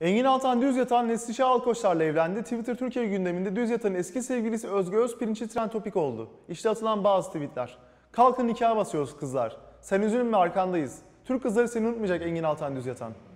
Engin Altan düz Düzyatan Neslişah Alkoçlar'la evlendi. Twitter Türkiye gündeminde düz Düzyatan'ın eski sevgilisi Özge Özpirinç'i tren topik oldu. İşte atılan bazı tweetler. Kalkın nikah basıyoruz kızlar. Sen üzülme arkandayız. Türk kızları seni unutmayacak Engin Altan düz Düzyatan.